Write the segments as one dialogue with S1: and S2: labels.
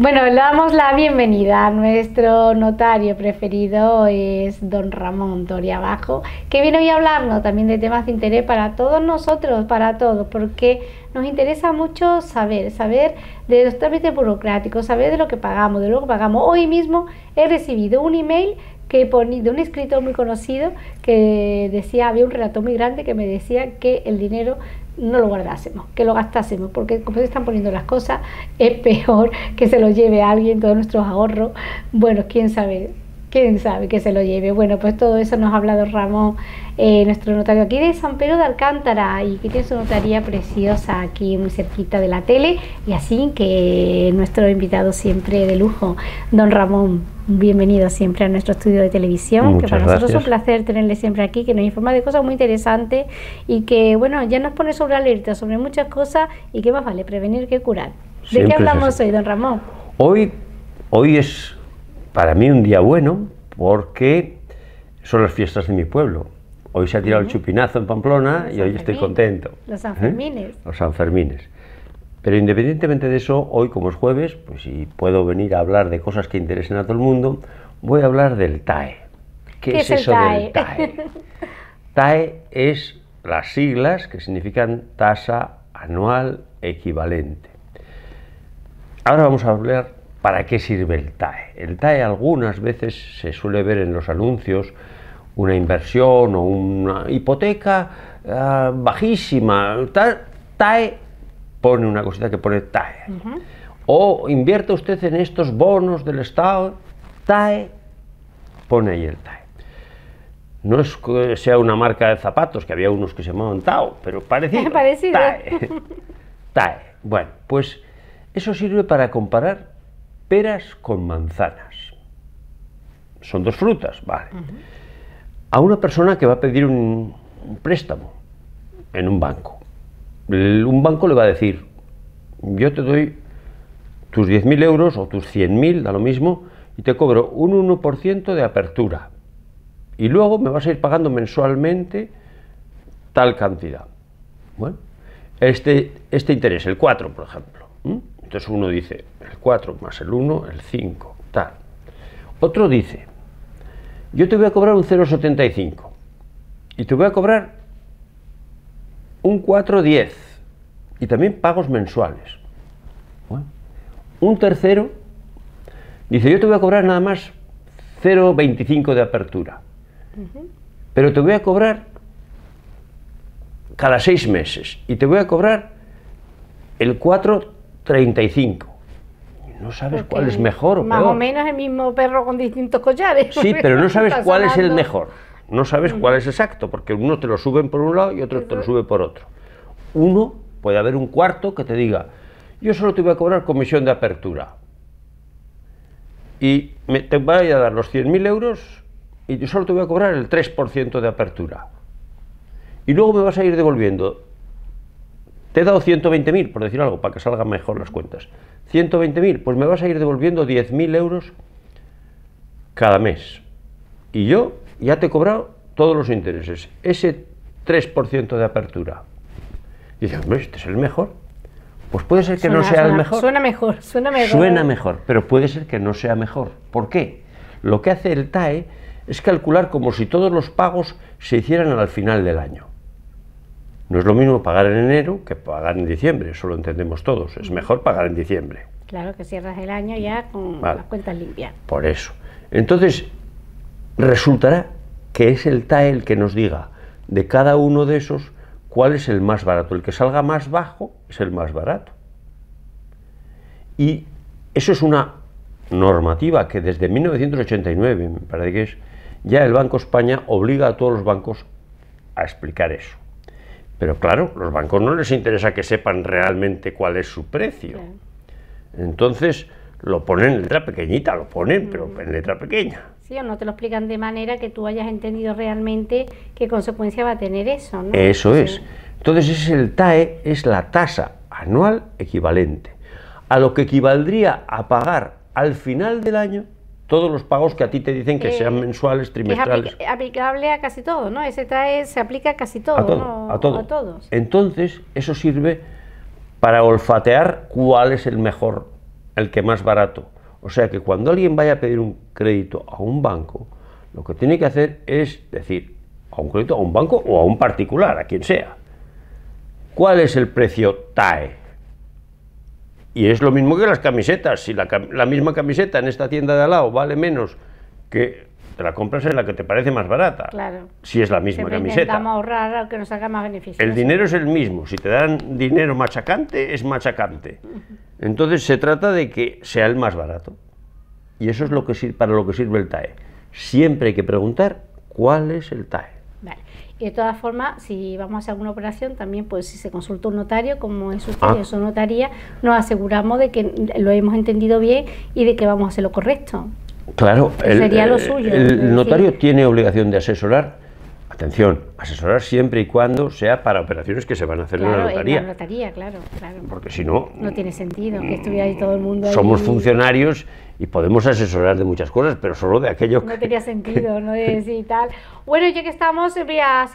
S1: Bueno, le damos la bienvenida. a Nuestro notario preferido es don Ramón Toriabajo, que viene hoy a hablarnos también de temas de interés para todos nosotros, para todos, porque nos interesa mucho saber, saber de los trámites burocráticos, saber de lo que pagamos, de lo que pagamos. Hoy mismo he recibido un email que de un escritor muy conocido que decía, había un relato muy grande que me decía que el dinero no lo guardásemos, que lo gastásemos, porque como se están poniendo las cosas, es peor que se lo lleve alguien todos nuestros ahorros. Bueno, quién sabe, quién sabe que se lo lleve. Bueno, pues todo eso nos ha hablado Ramón, eh, nuestro notario aquí de San Pedro de Alcántara y que tiene su notaría preciosa aquí muy cerquita de la tele y así que nuestro invitado siempre de lujo, don Ramón. Bienvenido siempre a nuestro estudio de televisión, que para nosotros es un placer tenerle siempre aquí, que nos informa de cosas muy interesantes y que, bueno, ya nos pone sobre alerta sobre muchas cosas y que más vale prevenir que curar. ¿De qué hablamos hoy, don Ramón?
S2: Hoy, hoy es para mí un día bueno porque son las fiestas de mi pueblo. Hoy se ha tirado el chupinazo en Pamplona y hoy estoy contento.
S1: Los ¿eh? Sanfermines. Los
S2: Sanfermines. Pero independientemente de eso, hoy como es jueves, pues si puedo venir a hablar de cosas que interesen a todo el mundo, voy a hablar del TAE. ¿Qué, es, eso del TAE? TAE es las siglas que significan tasa anual equivalente. Ahora vamos a hablar ¿Para qué sirve el TAE? El TAE algunas veces se suele ver en los anuncios una inversión o una hipoteca ah, bajísima. TAE pone una cosita que pone TAE. O invierte usted en estos bonos del Estado. TAE pone ahí el TAE. No es que sea una marca de zapatos, que había unos que se llamaban TAO, pero parecido. TAE. Bueno, pues eso sirve para comparar peras con manzanas. Son dos frutas, vale. A una persona que va a pedir un, préstamo en un banco. un banco le va a decir, yo te doy tus 10.000 euros o tus 100.000, da lo mismo, y te cobro un 1% de apertura. Y luego me vas a ir pagando mensualmente tal cantidad. Bueno, este, este interés, el 4, por ejemplo. Entonces uno dice el 4 más el 1, el 5, tal. Otro dice, yo te voy a cobrar un 0,75 y te voy a cobrar un 4,10 y también pagos mensuales. un tercero dice, yo te voy a cobrar nada más 0,25 de apertura, pero te voy a cobrar cada seis meses y te voy a cobrar el 4 35. No sabes cuál es mejor Más o
S1: menos el mismo perro con distintos collares. Sí, pero no sabes cuál es el mejor
S2: no sabes cuál es exacto, porque uno te lo suben por un lado y otro te lo sube por otro. Uno, puede haber un cuarto que te diga, yo solo te voy a cobrar comisión de apertura. Y me, te voy a dar los 100.000 euros y yo solo te voy a cobrar el 3% de apertura. Y luego me vas a ir devolviendo te he dado 120.000, por decir algo, para que salgan mejor las cuentas. 120.000, pues me vas a ir devolviendo 10.000 euros cada mes. Y yo ya te he cobrado todos los intereses. Ese 3% de apertura. Y dices, hombre, este es el mejor. Pues puede ser que no sea el mejor.
S1: Suena mejor, suena mejor. Suena
S2: mejor, pero puede ser que no sea mejor. ¿Por qué? Lo que hace el TAE es calcular como si todos los pagos se hicieran al final del año. No es lo mismo pagar en enero que pagar en diciembre, eso lo entendemos todos. Es mejor pagar en diciembre.
S1: Claro que cierras el año ya con las cuentas limpias.
S2: Por eso. Entonces, resultará que es el TAE el que nos diga de cada uno de esos cuál es el más barato. El que salga más bajo es el más barato. Y eso es una normativa que desde 1989, me parece que es, ya el Banco España obliga a todos los bancos a explicar eso. Pero claro, los bancos no les interesa que sepan realmente cuál es su precio. Entonces lo ponen en letra pequeñita, lo ponen, pero en letra pequeña.
S1: Sí, o no te lo explican de manera que tú hayas entendido realmente qué consecuencia va a tener eso. ¿no? Eso es.
S2: Entonces es el TAE, es la tasa anual equivalente a lo que equivaldría a pagar al final del año todos los pagos que a ti te dicen que sean eh, mensuales, trimestrales. Es
S1: aplicable a casi todo, ¿no? Ese trae, se aplica a casi todo, a, todo. a todos.
S2: Entonces, eso sirve para olfatear cuál es el mejor, el que más barato. O sea que cuando alguien vaya a pedir un crédito a un banco, lo que tiene que hacer es decir, a un crédito, a un banco o a un particular, a quien sea, ¿cuál es el precio TAE? Y es lo mismo que las camisetas. Si la, misma camiseta en esta tienda de al lado vale menos que te la compras en la que te parece más barata. Claro. Si es la misma camiseta.
S1: ahorrar que nos haga más beneficios. El dinero es
S2: el mismo. Si te dan dinero machacante, es machacante. Entonces se trata de que sea el más barato. Y eso es lo que, para lo que sirve el TAE. Siempre hay que preguntar cuál es el TAE.
S1: Y de todas formas, si vamos a hacer alguna operación, también pues si se consulta un notario, como es usted, ah. su notaría, nos aseguramos de que lo hemos entendido bien y de que vamos a hacer lo correcto.
S2: Claro, sería lo eh, suyo. el notario tiene obligación de asesorar Atención, asesorar siempre y cuando sea para operaciones que se van a hacer en la notaría. En la
S1: notaría, claro, claro.
S2: Porque si no.
S1: No tiene sentido que estuviera ahí todo el mundo. Somos
S2: funcionarios y podemos asesorar de muchas cosas, pero solo de aquello que.
S1: No tenía sentido, ¿no? De y tal. Bueno, ya que estamos, voy a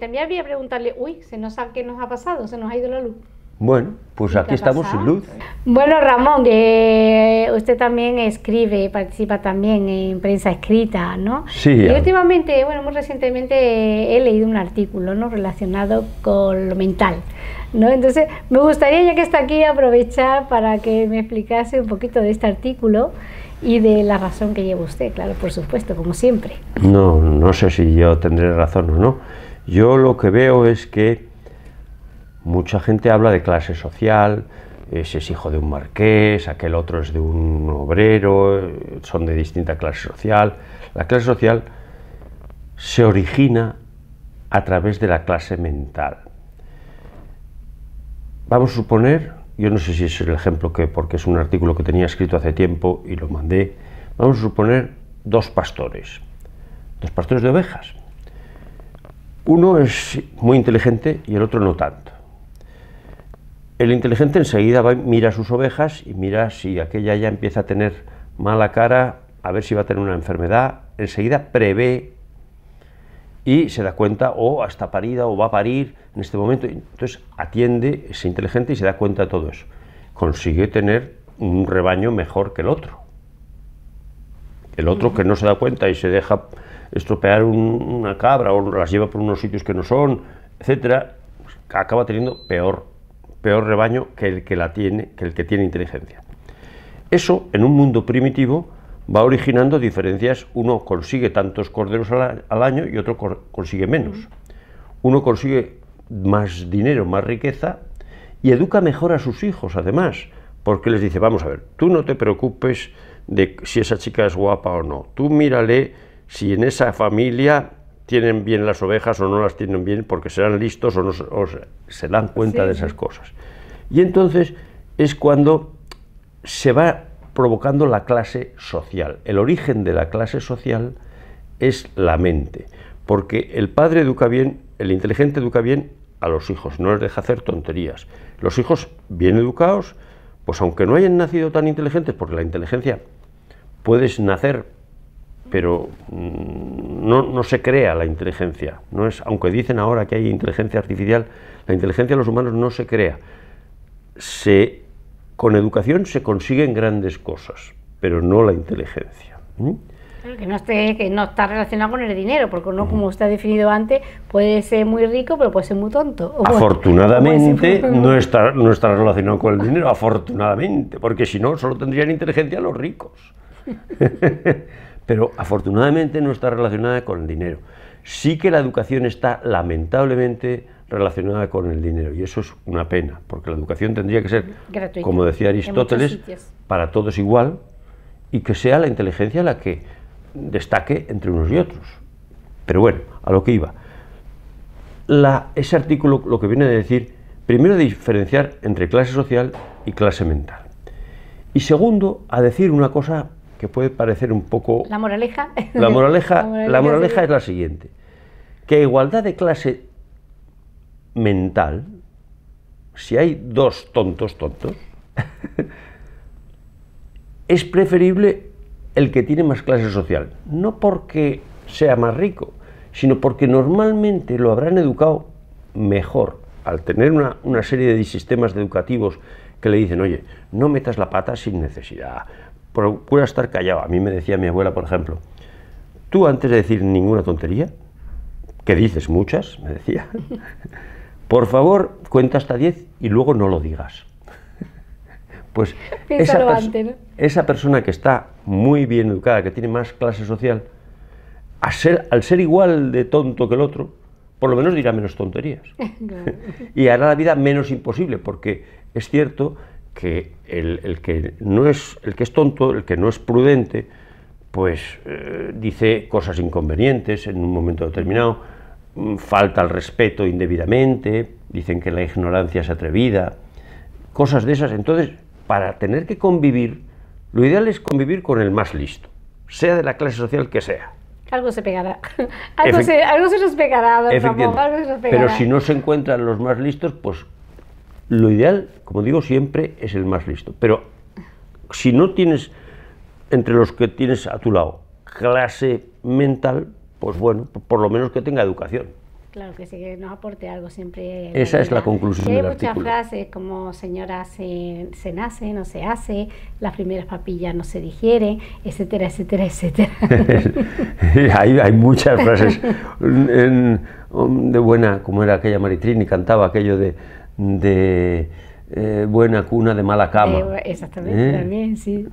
S1: también voy a preguntarle, uy, se nos sabe ¿qué nos ha pasado? Se nos ha ido la luz.
S2: Bueno, pues aquí estamos sin luz.
S1: Bueno, Ramón, eh, usted también escribe, participa también en prensa escrita, ¿no? Sí. Y últimamente, bueno, muy recientemente he leído un artículo ¿no? relacionado con lo mental, ¿no? Entonces, me gustaría, ya que está aquí, aprovechar para que me explicase un poquito de este artículo y de la razón que lleva usted, claro, por supuesto, como siempre.
S2: No, no sé si yo tendré razón o no. Yo lo que veo es que mucha gente habla de clase social, ese es hijo de un marqués, aquel otro es de un obrero, son de distinta clase social. La clase social se origina a través de la clase mental. Vamos a suponer, yo no sé si es el ejemplo que, porque es un artículo que tenía escrito hace tiempo y lo mandé, vamos a suponer dos pastores, dos pastores de ovejas. Uno es muy inteligente y el otro no tanto. El inteligente enseguida va, mira sus ovejas y mira si aquella ya empieza a tener mala cara, a ver si va a tener una enfermedad, enseguida prevé y se da cuenta o hasta parida o va a parir en este momento, entonces atiende, ese inteligente y se da cuenta de todo eso. Consigue tener un rebaño mejor que el otro. El otro que no se da cuenta y se deja estropear una cabra o las lleva por unos sitios que no son, etcétera, acaba teniendo peor peor rebaño que el que la tiene, que el que tiene inteligencia. Eso, en un mundo primitivo, va originando diferencias. Uno consigue tantos corderos al, al año y otro consigue menos. Uno consigue más dinero, más riqueza y educa mejor a sus hijos, además, porque les dice, vamos a ver, tú no te preocupes de si esa chica es guapa o no. Tú mírale si en esa familia tienen bien las ovejas o no las tienen bien porque serán listos o, se dan cuenta de esas cosas. Y entonces es cuando se va provocando la clase social. El origen de la clase social es la mente, porque el padre educa bien, el inteligente educa bien a los hijos, no les deja hacer tonterías. Los hijos bien educados, pues aunque no hayan nacido tan inteligentes, porque la inteligencia puedes nacer pero mm, no, se crea la inteligencia. No es, aunque dicen ahora que hay inteligencia artificial, la inteligencia de los humanos no se crea. Se, con educación se consiguen grandes cosas, pero no la inteligencia.
S1: que no, esté, que no está relacionado con el dinero, porque uno, como usted ha definido antes, puede ser muy rico, pero puede ser muy tonto.
S2: Afortunadamente no está, no está relacionado con el dinero, afortunadamente, porque si no, solo tendrían inteligencia los ricos. Pero afortunadamente no está relacionada con el dinero. Sí que la educación está lamentablemente relacionada con el dinero y eso es una pena, porque la educación tendría que ser, como decía Aristóteles, para todos igual y que sea la inteligencia la que destaque entre unos y otros. Pero bueno, a lo que iba. ese artículo lo que viene a decir, primero, diferenciar entre clase social y clase mental. Y segundo, a decir una cosa que puede parecer un poco...
S1: La moraleja. La moraleja, la moraleja, es
S2: la siguiente, que igualdad de clase mental, si hay dos tontos tontos, es preferible el que tiene más clase social, no porque sea más rico, sino porque normalmente lo habrán educado mejor, al tener una, una serie de sistemas educativos que le dicen, oye, no metas la pata sin necesidad, procura estar callado. A mí me decía mi abuela, por ejemplo, tú antes de decir ninguna tontería, que dices muchas, me decía, por favor, cuenta hasta 10 y luego no lo digas. Pues esa, esa, persona que está muy bien educada, que tiene más clase social, a ser, al ser igual de tonto que el otro, por lo menos dirá menos tonterías. y hará la vida menos imposible, porque es cierto que el, que no es el que es tonto, el que no es prudente, pues eh, dice cosas inconvenientes en un momento determinado, mm, falta al respeto indebidamente, dicen que la ignorancia es atrevida, cosas de esas. Entonces, para tener que convivir, lo ideal es convivir con el más listo, sea de la clase social que sea.
S1: Algo se pegará. algo, se, despegará Pero si
S2: no se encuentran los más listos, pues lo ideal, como digo siempre, es el más listo. Pero si no tienes entre los que tienes a tu lado clase mental, pues bueno, por lo menos que tenga educación.
S1: Claro que sí, que nos aporte algo siempre. Esa es la conclusión. Hay muchas frases como señora se, nace, no se hace, las primeras papillas no se digieren, etcétera, etcétera, etcétera.
S2: hay, hay, muchas frases de buena, como era aquella Maritrini, cantaba aquello de de eh, buena cuna de mala cama.
S1: Eh, exactamente, ¿Eh? también, sí.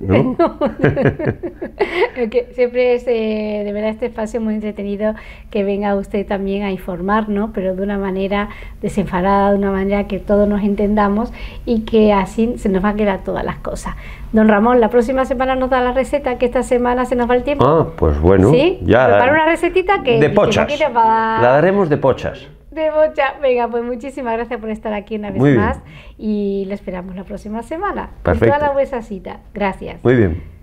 S1: siempre es, de verdad, este espacio muy entretenido que venga usted también a informarnos, pero de una manera desenfadada, de una manera que todos nos entendamos y que así se nos va a quedar todas las cosas. Don Ramón, la próxima semana nos da la receta, que esta semana se nos va el tiempo. Ah,
S2: pues bueno. ¿Sí? Ya. una
S1: recetita que... De pochas. la
S2: daremos de pochas
S1: de Bocha. Venga, pues muchísimas gracias por estar aquí una vez más y lo esperamos la próxima semana. Perfecto. Hasta la vuestra cita. Gracias.
S2: Muy bien.